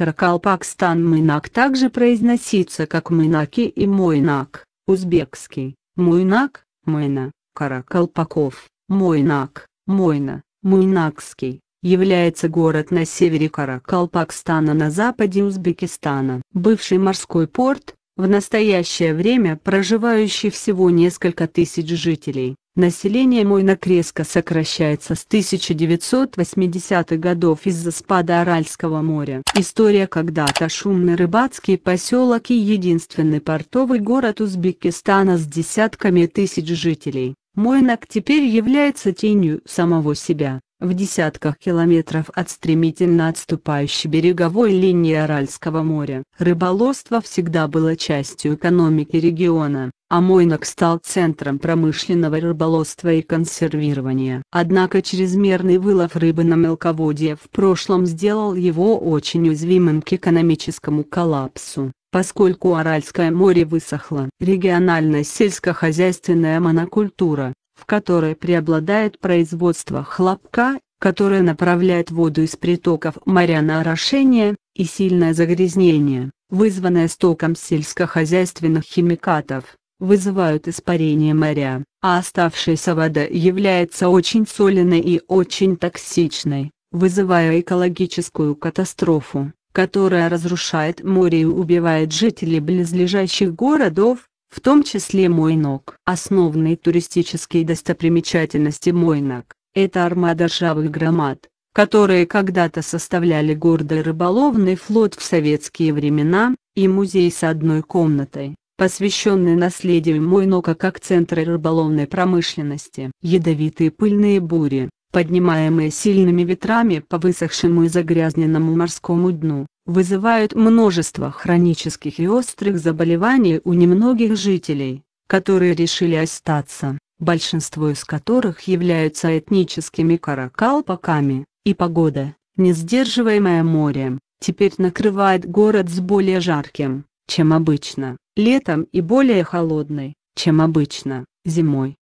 Каракалпакстан Мынак также произносится как Мынаки и Мойнак, узбекский, Муйнак, Мына, Каракалпаков, Мойнак, Мойна, Муйнакский, является город на севере Каракалпакстана на западе Узбекистана. Бывший морской порт, в настоящее время проживающий всего несколько тысяч жителей. Население Мойнак сокращается с 1980-х годов из-за спада Аральского моря. История когда-то шумный рыбацкий поселок и единственный портовый город Узбекистана с десятками тысяч жителей. Мойнак теперь является тенью самого себя, в десятках километров от стремительно отступающей береговой линии Аральского моря. Рыболовство всегда было частью экономики региона, Амойнак стал центром промышленного рыболовства и консервирования. Однако чрезмерный вылов рыбы на мелководье в прошлом сделал его очень уязвимым к экономическому коллапсу поскольку Аральское море высохло. Региональная сельскохозяйственная монокультура, в которой преобладает производство хлопка, которое направляет воду из притоков моря на орошение, и сильное загрязнение, вызванное стоком сельскохозяйственных химикатов, вызывают испарение моря, а оставшаяся вода является очень соленой и очень токсичной, вызывая экологическую катастрофу, которая разрушает море и убивает жителей близлежащих городов, в том числе Мойнок. Основные туристические достопримечательности Мойнок – это армада ржавых громад, которые когда-то составляли гордый рыболовный флот в советские времена, и музей с одной комнатой посвященный наследию Мойнока как центра рыболовной промышленности. Ядовитые пыльные бури, поднимаемые сильными ветрами по высохшему и загрязненному морскому дну, вызывают множество хронических и острых заболеваний у немногих жителей, которые решили остаться, большинство из которых являются этническими каракалпаками, и погода, не сдерживаемая морем, теперь накрывает город с более жарким, чем обычно, летом и более холодной, чем обычно, зимой.